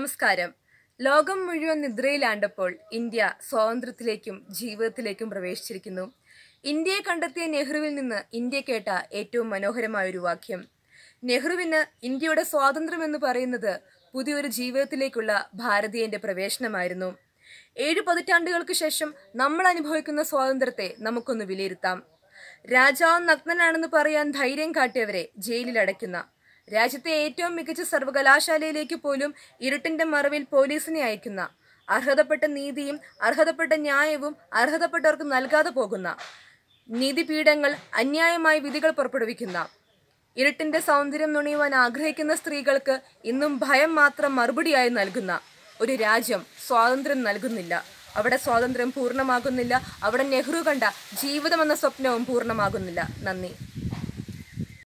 നമസ്കാരം ലോകം മുഴുവൻ നിദ്രയിലാണ്ടപ്പോൾ ഇന്ത്യ സ്വാതന്ത്ര്യത്തിലേക്കും ജീവിതത്തിലേക്കും പ്രവേശിച്ചിരിക്കുന്നു ഇന്ത്യയെ കണ്ടെത്തിയ നെഹ്റുവിൽ നിന്ന് ഇന്ത്യ കേട്ട ഏറ്റവും മനോഹരമായ ഒരു വാക്യം നെഹ്റുവിന് ഇന്ത്യയുടെ സ്വാതന്ത്ര്യം എന്ന് പറയുന്നത് പുതിയൊരു ജീവിതത്തിലേക്കുള്ള ഭാരതീയന്റെ പ്രവേശനമായിരുന്നു ഏഴു പതിറ്റാണ്ടുകൾക്ക് ശേഷം നമ്മൾ അനുഭവിക്കുന്ന സ്വാതന്ത്ര്യത്തെ നമുക്കൊന്ന് വിലയിരുത്താം രാജാവ് നഗ്നനാണെന്ന് പറയാൻ ധൈര്യം കാട്ടിയവരെ ജയിലിൽ രാജ്യത്തെ ഏറ്റവും മികച്ച സർവകലാശാലയിലേക്ക് പോലും ഇരുട്ടിന്റെ മറവിൽ പോലീസിനെ അയക്കുന്ന അർഹതപ്പെട്ട നീതിയും അർഹതപ്പെട്ട ന്യായവും അർഹതപ്പെട്ടവർക്ക് നൽകാതെ പോകുന്ന നീതിപീഠങ്ങൾ അന്യായമായ വിധികൾ പുറപ്പെടുവിക്കുന്ന ഇരുട്ടിന്റെ സൗന്ദര്യം നുണിയുവാൻ ആഗ്രഹിക്കുന്ന സ്ത്രീകൾക്ക് ഇന്നും ഭയം മാത്രം മറുപടിയായി നൽകുന്ന ഒരു രാജ്യം സ്വാതന്ത്ര്യം നൽകുന്നില്ല അവിടെ സ്വാതന്ത്ര്യം പൂർണ്ണമാകുന്നില്ല അവിടെ നെഹ്റു കണ്ട ജീവിതമെന്ന സ്വപ്നവും പൂർണ്ണമാകുന്നില്ല നന്ദി